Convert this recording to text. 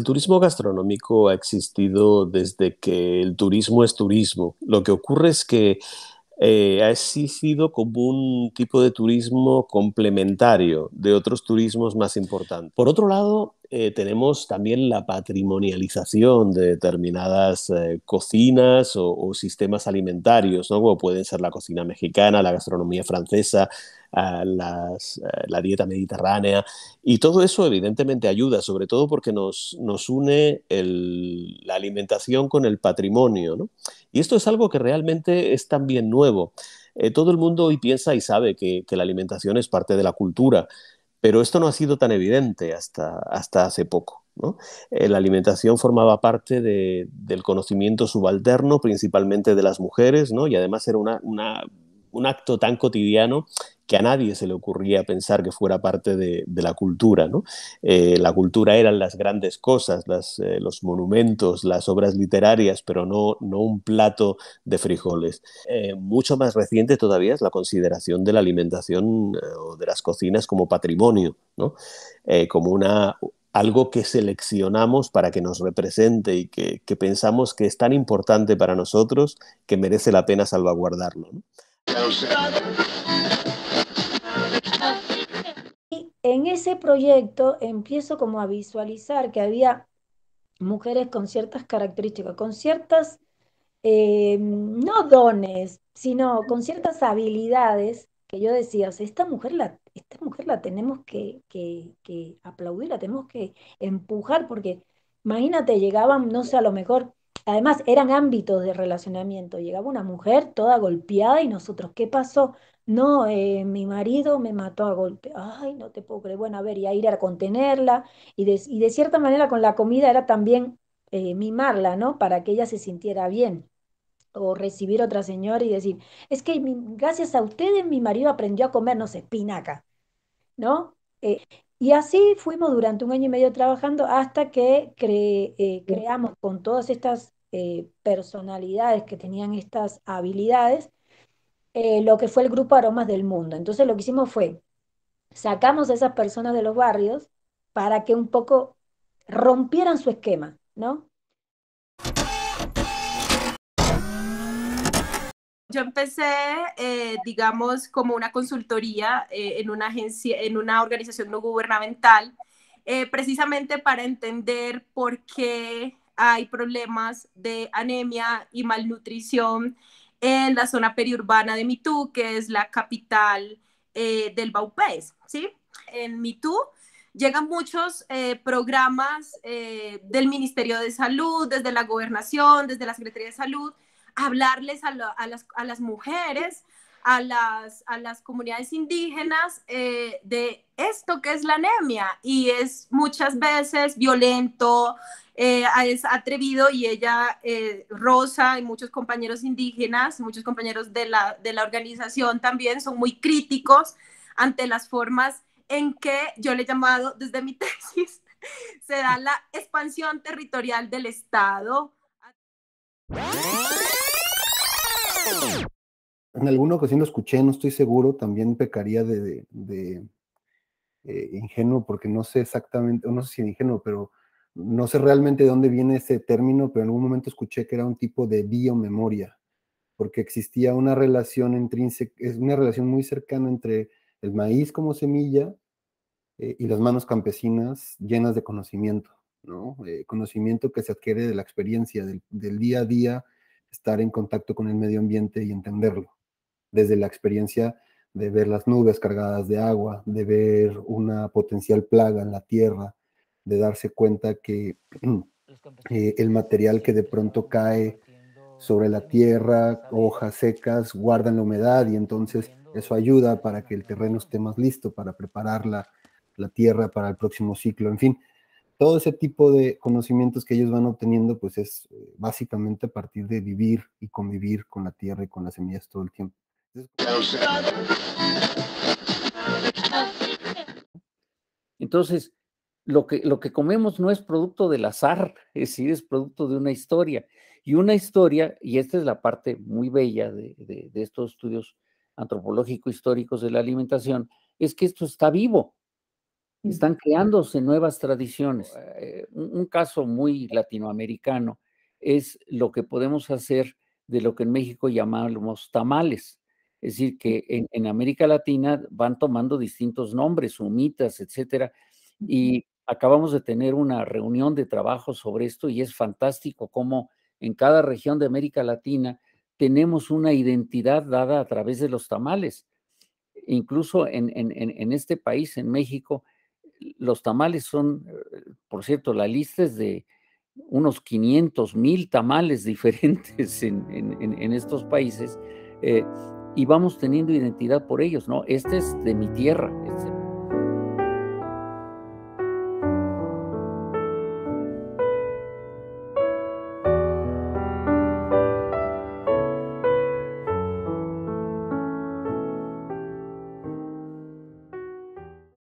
El turismo gastronómico ha existido desde que el turismo es turismo. Lo que ocurre es que eh, ha existido como un tipo de turismo complementario de otros turismos más importantes. Por otro lado, eh, tenemos también la patrimonialización de determinadas eh, cocinas o, sistemas alimentarios, ¿no? como pueden ser la cocina mexicana, la gastronomía francesa, eh, la dieta mediterránea. Y todo eso evidentemente ayuda, sobre todo porque nos, une la alimentación con el patrimonio. Y esto es algo que realmente es también nuevo. todo el mundo hoy piensa y sabe que la alimentación es parte de la cultura. Pero esto no ha sido tan evidente hasta, hasta hace poco. Eh, la alimentación formaba parte del conocimiento subalterno, principalmente de las mujeres, ¿no? y además era una, una un acto tan cotidiano que a nadie se le ocurría pensar que fuera parte de, la cultura. Eh, la cultura eran las grandes cosas, eh, los monumentos, las obras literarias, pero no, un plato de frijoles. Eh, mucho más reciente todavía es la consideración de la alimentación o de las cocinas como patrimonio, como algo que seleccionamos para que nos represente y que, pensamos que es tan importante para nosotros que merece la pena salvaguardarlo. Y en ese proyecto empiezo como a visualizar que había mujeres con ciertas características, con ciertas, eh, no dones, sino con ciertas habilidades que yo decía, o sea, esta mujer la, esta mujer la tenemos que, que aplaudir, la tenemos que empujar, porque imagínate, llegaban, no sé, a lo mejor Además, eran ámbitos de relacionamiento. Llegaba una mujer toda golpeada y nosotros, ¿qué pasó? No, eh, mi marido me mató a golpe. Ay, no te puedo creer. Bueno, a ver, y a ir a contenerla. Y de, cierta manera con la comida era también eh, mimarla, ¿no? Para que ella se sintiera bien. O recibir otra señora y decir, es que gracias a ustedes mi marido aprendió a comernos espinaca, ¿no? Eh, y así fuimos durante un año y medio trabajando hasta que creamos con todas estas eh, personalidades que tenían estas habilidades, eh, lo que fue el grupo Aromas del Mundo. Entonces lo que hicimos fue, sacamos a esas personas de los barrios para que un poco rompieran su esquema, ¿no? Yo empecé, eh, digamos, como una consultoría en una agencia, en una organización no gubernamental, precisamente para entender por qué hay problemas de anemia y malnutrición en la zona periurbana de Mitú, que es la capital eh, del Baupés, ¿sí? En Mitú llegan muchos eh, programas eh, del Ministerio de Salud, desde la Gobernación, desde la Secretaría de Salud, a hablarles a, a las mujeres a las, las comunidades indígenas eh, de esto que es la anemia y es muchas veces violento, eh, es atrevido y ella, eh, Rosa y muchos compañeros indígenas, muchos compañeros de la, de la organización también son muy críticos ante las formas en que yo le he llamado desde mi tesis, se da la expansión territorial del Estado en alguna ocasión lo escuché, no estoy seguro, también pecaría de, eh, ingenuo, porque no sé exactamente, no sé si ingenuo, pero no sé realmente de dónde viene ese término, pero en algún momento escuché que era un tipo de biomemoria, porque existía una relación intrínseca, es una relación muy cercana entre el maíz como semilla eh, y las manos campesinas llenas de conocimiento, ¿no? Eh, conocimiento que se adquiere de la experiencia, del día a día, estar en contacto con el medio ambiente y entenderlo desde la experiencia de ver las nubes cargadas de agua, de ver una potencial plaga en la tierra, de darse cuenta que eh, el material que de pronto cae sobre la tierra, hojas secas, guardan la humedad y entonces eso ayuda para que el terreno esté más listo para preparar la, la tierra para el próximo ciclo, en fin. Todo ese tipo de conocimientos que ellos van obteniendo, pues es eh, básicamente a partir de vivir y convivir con la tierra y con las semillas todo el tiempo. Entonces, lo que, lo que comemos no es producto del azar, es decir, es producto de una historia. Y una historia, y esta es la parte muy bella de, estos estudios antropológico-históricos de la alimentación, es que esto está vivo. Están creándose nuevas tradiciones. Un caso muy latinoamericano es lo que podemos hacer de lo que en México llamamos tamales. Es decir, que en, América Latina van tomando distintos nombres, sumitas, etcétera. Y acabamos de tener una reunión de trabajo sobre esto y es fantástico cómo en cada región de América Latina tenemos una identidad dada a través de los tamales. Incluso en, este país, en México, los tamales son, eh, por cierto, la lista es de unos 500 mil tamales diferentes en, estos países. Eh, y vamos teniendo identidad por ellos, ¿no? Este es de mi tierra, etc. Este,